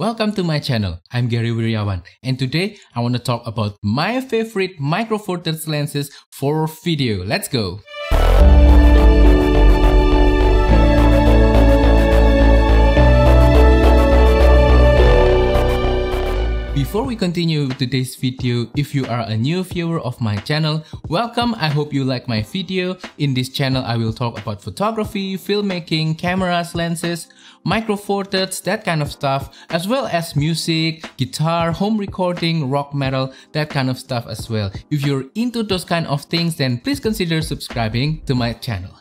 Welcome to my channel. I'm Gary Wiryawan and today I want to talk about my favorite Micro Four Thirds lenses for video. Let's go! Before we continue today's video, if you are a new viewer of my channel, welcome, I hope you like my video. In this channel, I will talk about photography, filmmaking, cameras, lenses, micro four thirds, that kind of stuff, as well as music, guitar, home recording, rock metal, that kind of stuff as well. If you're into those kind of things, then please consider subscribing to my channel.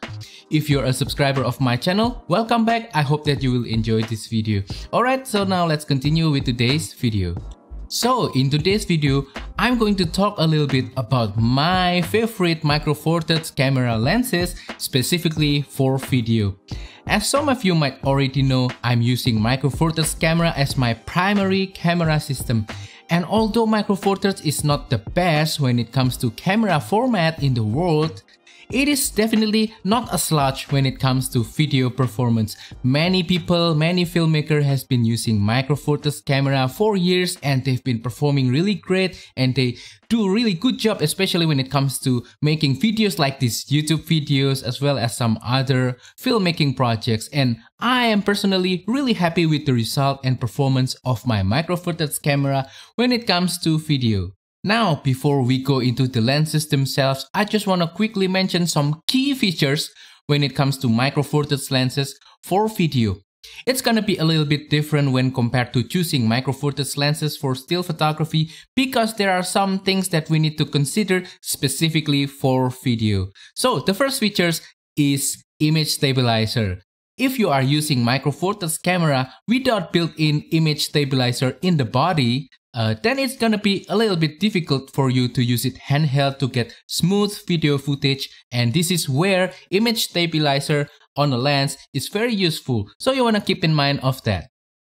If you're a subscriber of my channel, welcome back. I hope that you will enjoy this video. Alright, so now let's continue with today's video. So in today's video, I'm going to talk a little bit about my favorite Micro Four Thirds camera lenses specifically for video. As some of you might already know, I'm using Micro Four Thirds camera as my primary camera system. And although Micro Four Thirds is not the best when it comes to camera format in the world, it is definitely not a slouch when it comes to video performance. Many people, many filmmaker has been using Micro Four Thirds camera for years and they've been performing really great and they do a really good job especially when it comes to making videos like these YouTube videos as well as some other filmmaking projects and I am personally really happy with the result and performance of my Micro Four Thirds camera when it comes to video. Now, before we go into the lenses themselves, I just want to quickly mention some key features when it comes to micro four thirds lenses for video. It's gonna be a little bit different when compared to choosing micro four thirds lenses for still photography because there are some things that we need to consider specifically for video. So the first features is image stabilizer. If you are using micro four thirds camera without built-in image stabilizer in the body, uh, then it's gonna be a little bit difficult for you to use it handheld to get smooth video footage and this is where image stabilizer on a lens is very useful so you wanna keep in mind of that.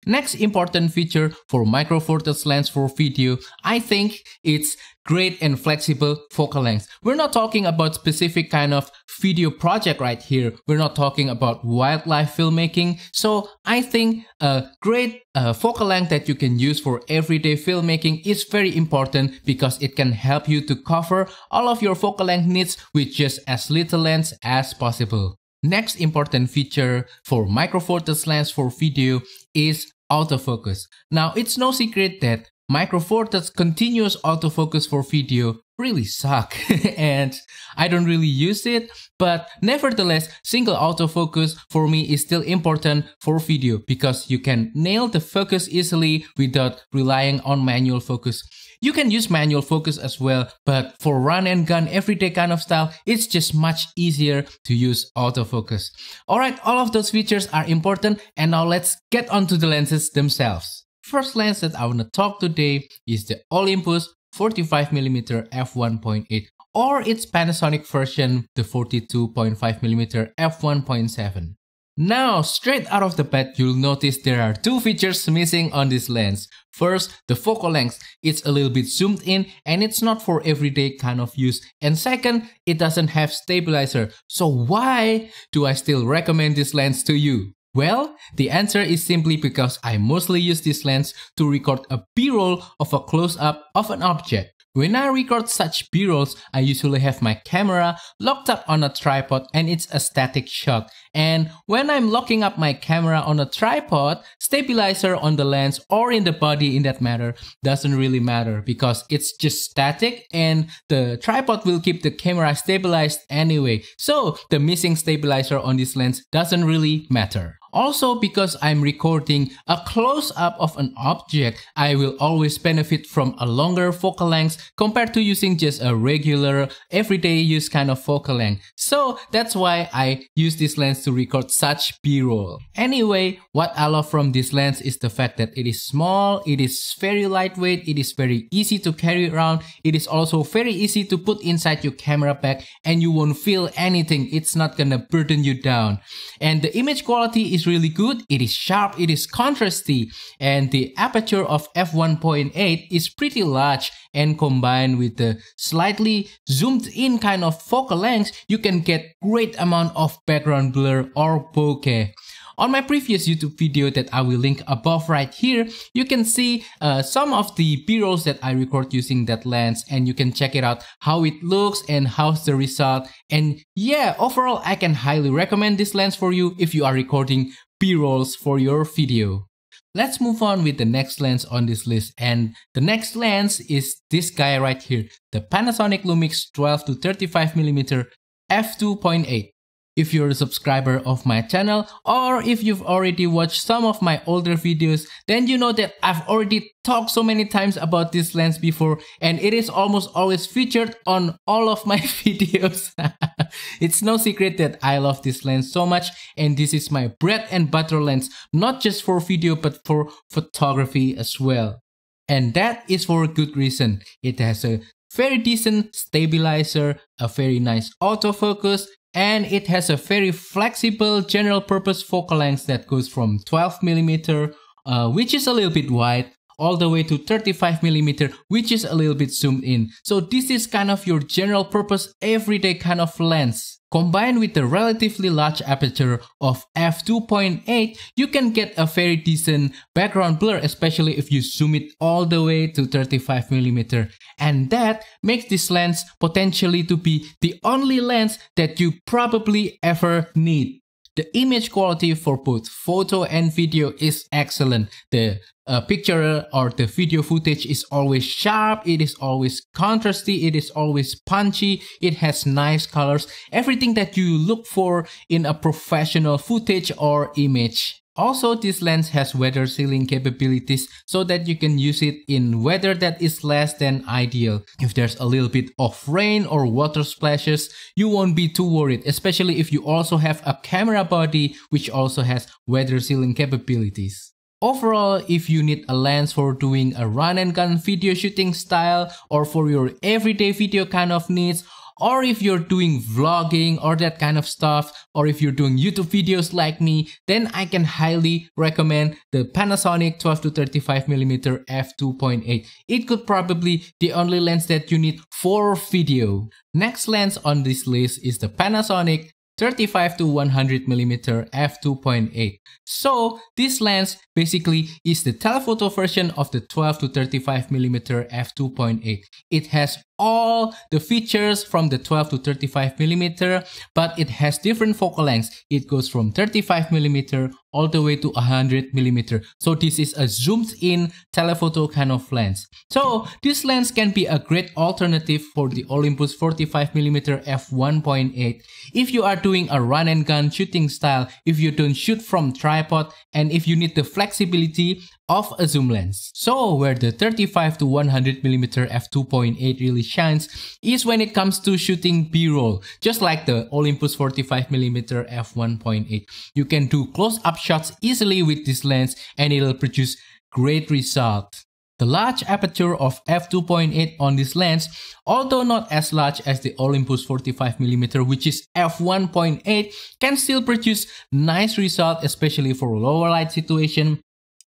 Next important feature for Micro Four Thirds lens for video, I think it's great and flexible focal length. We're not talking about specific kind of video project right here. We're not talking about wildlife filmmaking. So I think a great uh, focal length that you can use for everyday filmmaking is very important because it can help you to cover all of your focal length needs with just as little lens as possible. Next important feature for Micro Four Thirds lens for video is autofocus. Now, it's no secret that Micro Four Thirds continuous autofocus for video really suck and I don't really use it, but nevertheless, single autofocus for me is still important for video because you can nail the focus easily without relying on manual focus. You can use manual focus as well, but for run and gun everyday kind of style, it's just much easier to use autofocus. Alright, all of those features are important and now let's get onto the lenses themselves. First lens that I want to talk today is the Olympus 45mm f1.8 or its Panasonic version, the 42.5mm f1.7. Now, straight out of the bat, you'll notice there are two features missing on this lens. First, the focal length. It's a little bit zoomed in and it's not for everyday kind of use. And second, it doesn't have stabilizer. So why do I still recommend this lens to you? Well, the answer is simply because I mostly use this lens to record a b-roll of a close-up of an object. When I record such b-rolls, I usually have my camera locked up on a tripod and it's a static shot. And when I'm locking up my camera on a tripod, stabilizer on the lens or in the body in that matter doesn't really matter because it's just static and the tripod will keep the camera stabilized anyway. So the missing stabilizer on this lens doesn't really matter. Also, because I'm recording a close-up of an object, I will always benefit from a longer focal length compared to using just a regular, everyday use kind of focal length. So that's why I use this lens to record such b-roll. Anyway, what I love from this lens is the fact that it is small, it is very lightweight, it is very easy to carry around, it is also very easy to put inside your camera bag and you won't feel anything, it's not gonna burden you down. And the image quality is is really good. It is sharp, it is contrasty, and the aperture of f1.8 is pretty large and combined with the slightly zoomed in kind of focal length, you can get great amount of background blur or bokeh. On my previous YouTube video that I will link above right here, you can see uh, some of the b-rolls that I record using that lens and you can check it out how it looks and how's the result. And yeah, overall I can highly recommend this lens for you if you are recording b-rolls for your video. Let's move on with the next lens on this list and the next lens is this guy right here, the Panasonic Lumix 12 to 35mm f2.8. If you're a subscriber of my channel or if you've already watched some of my older videos, then you know that I've already talked so many times about this lens before and it is almost always featured on all of my videos. it's no secret that I love this lens so much and this is my bread and butter lens, not just for video but for photography as well. And that is for a good reason. It has a very decent stabilizer, a very nice autofocus, and it has a very flexible general purpose focal length that goes from 12 millimeter, uh, which is a little bit wide, all the way to 35mm which is a little bit zoomed in. So this is kind of your general purpose everyday kind of lens. Combined with the relatively large aperture of f2.8, you can get a very decent background blur, especially if you zoom it all the way to 35mm. And that makes this lens potentially to be the only lens that you probably ever need. The image quality for both photo and video is excellent. The uh, picture or the video footage is always sharp, it is always contrasty, it is always punchy, it has nice colors, everything that you look for in a professional footage or image. Also, this lens has weather sealing capabilities so that you can use it in weather that is less than ideal. If there's a little bit of rain or water splashes, you won't be too worried, especially if you also have a camera body which also has weather sealing capabilities. Overall, if you need a lens for doing a run and gun video shooting style or for your everyday video kind of needs or if you're doing vlogging or that kind of stuff, or if you're doing YouTube videos like me, then I can highly recommend the Panasonic 12 to 35 mm f2.8. It could probably the only lens that you need for video. Next lens on this list is the Panasonic 35 to 100 millimeter f2.8. So this lens basically is the telephoto version of the 12 to 35 millimeter f2.8. It has all the features from the 12 to 35 millimeter, but it has different focal lengths. It goes from 35 millimeter all the way to 100 millimeter. So this is a zoomed in telephoto kind of lens. So this lens can be a great alternative for the Olympus 45 millimeter f1.8. If you are doing a run and gun shooting style, if you don't shoot from tripod, and if you need the flexibility of a zoom lens. So where the 35 to 100 millimeter f2.8 really shines is when it comes to shooting b-roll, just like the Olympus 45 millimeter f1.8. You can do close-up shots easily with this lens and it'll produce great result. The large aperture of f2.8 on this lens, although not as large as the Olympus 45mm which is f1.8, can still produce nice result especially for lower light situation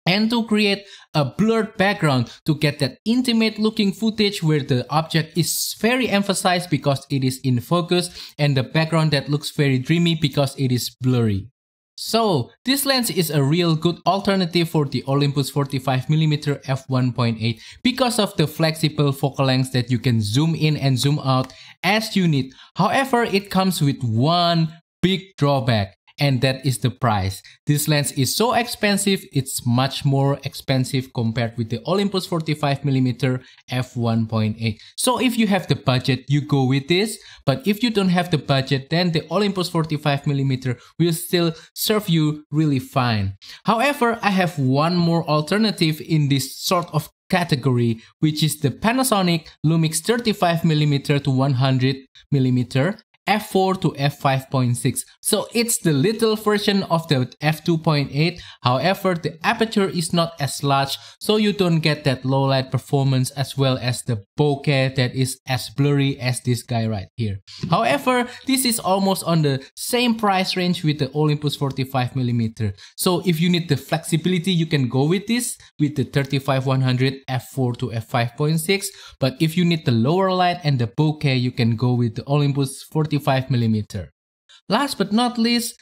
and to create a blurred background to get that intimate looking footage where the object is very emphasized because it is in focus and the background that looks very dreamy because it is blurry. So, this lens is a real good alternative for the Olympus 45mm f1.8 because of the flexible focal length that you can zoom in and zoom out as you need. However, it comes with one big drawback and that is the price. This lens is so expensive, it's much more expensive compared with the Olympus 45mm f1.8. So if you have the budget, you go with this, but if you don't have the budget, then the Olympus 45mm will still serve you really fine. However, I have one more alternative in this sort of category, which is the Panasonic Lumix 35mm to 100mm f4 to f5.6. So it's the little version of the f2.8, however the aperture is not as large so you don't get that low light performance as well as the bokeh that is as blurry as this guy right here. However, this is almost on the same price range with the Olympus 45mm. So if you need the flexibility you can go with this with the 35100 f4 to f5.6 but if you need the lower light and the bokeh you can go with the Olympus 45 35mm. Last but not least,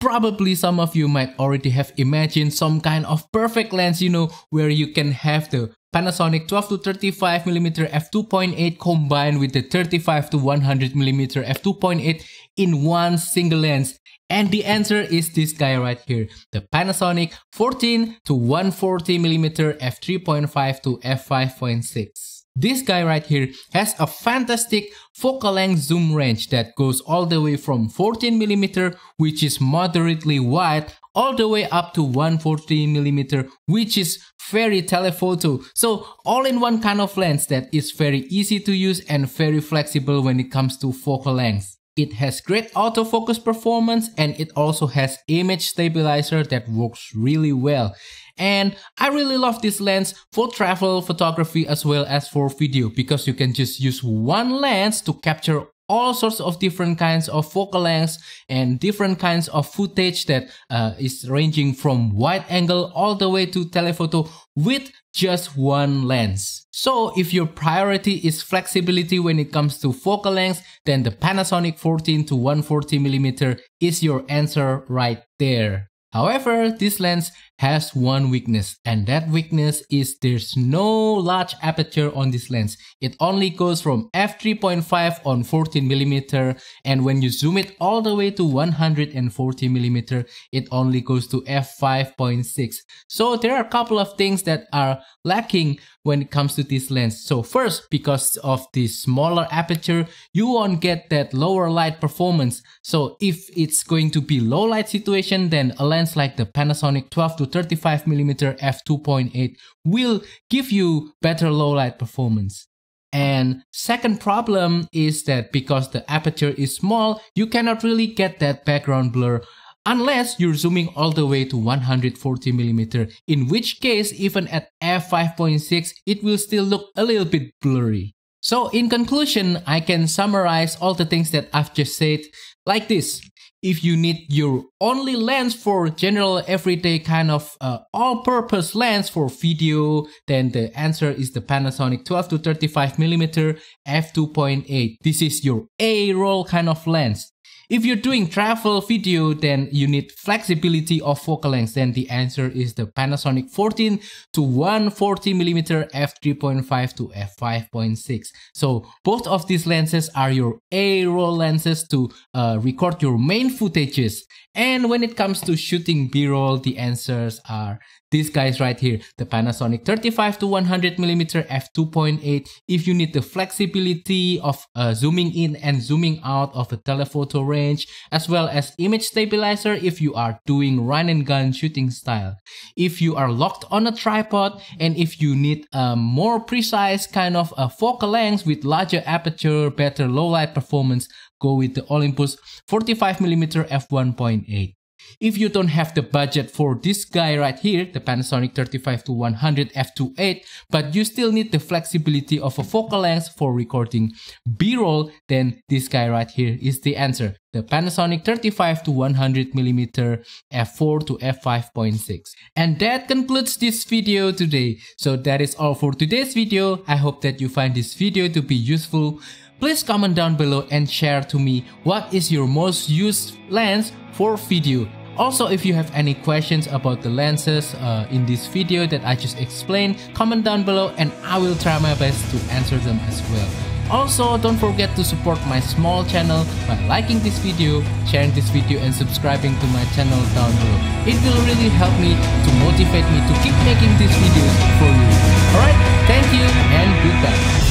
Probably some of you might already have imagined some kind of perfect lens, you know, where you can have the Panasonic 12 to 35 mm f2.8 combined with the 35 to 100 mm f2.8 in one single lens. And the answer is this guy right here, the Panasonic 14 to 140 mm f3.5 to f5.6. This guy right here has a fantastic focal length zoom range that goes all the way from 14mm which is moderately wide all the way up to 140mm which is very telephoto. So all-in-one kind of lens that is very easy to use and very flexible when it comes to focal length. It has great autofocus performance and it also has image stabilizer that works really well. And I really love this lens for travel photography as well as for video because you can just use one lens to capture all sorts of different kinds of focal lengths and different kinds of footage that uh, is ranging from wide angle all the way to telephoto with just one lens. So if your priority is flexibility when it comes to focal length, then the Panasonic 14 to 140mm is your answer right there. However, this lens has one weakness and that weakness is there's no large aperture on this lens. It only goes from f3.5 on 14mm and when you zoom it all the way to 140mm, it only goes to f5.6. So there are a couple of things that are lacking when it comes to this lens. So first, because of the smaller aperture, you won't get that lower light performance. So if it's going to be low light situation, then a lens lens like the Panasonic 12 to 35 mm f2.8 will give you better low light performance. And second problem is that because the aperture is small, you cannot really get that background blur unless you're zooming all the way to 140mm, in which case even at f5.6 it will still look a little bit blurry. So in conclusion, I can summarize all the things that I've just said like this if you need your only lens for general everyday kind of uh, all-purpose lens for video, then the answer is the Panasonic 12 to 35 mm f2.8. This is your A-roll kind of lens. If you're doing travel video, then you need flexibility of focal length. Then the answer is the Panasonic 14 to 140mm f3.5 to f5.6. So both of these lenses are your A-roll lenses to uh, record your main footages. And when it comes to shooting B-roll, the answers are these guys right here, the Panasonic 35 to 100 mm f2.8. If you need the flexibility of uh, zooming in and zooming out of the telephoto range, as well as image stabilizer if you are doing run and gun shooting style. If you are locked on a tripod and if you need a more precise kind of a uh, focal length with larger aperture, better low light performance, go with the Olympus 45mm f1.8. If you don't have the budget for this guy right here, the Panasonic 35 to 100 f2.8, but you still need the flexibility of a focal length for recording B-roll, then this guy right here is the answer. The Panasonic 35 to 100 mm f4 to f5.6. And that concludes this video today. So that is all for today's video. I hope that you find this video to be useful. Please comment down below and share to me what is your most used lens for video also, if you have any questions about the lenses uh, in this video that I just explained, comment down below and I will try my best to answer them as well. Also, don't forget to support my small channel by liking this video, sharing this video and subscribing to my channel down below. It will really help me to motivate me to keep making these videos for you. Alright, thank you and goodbye.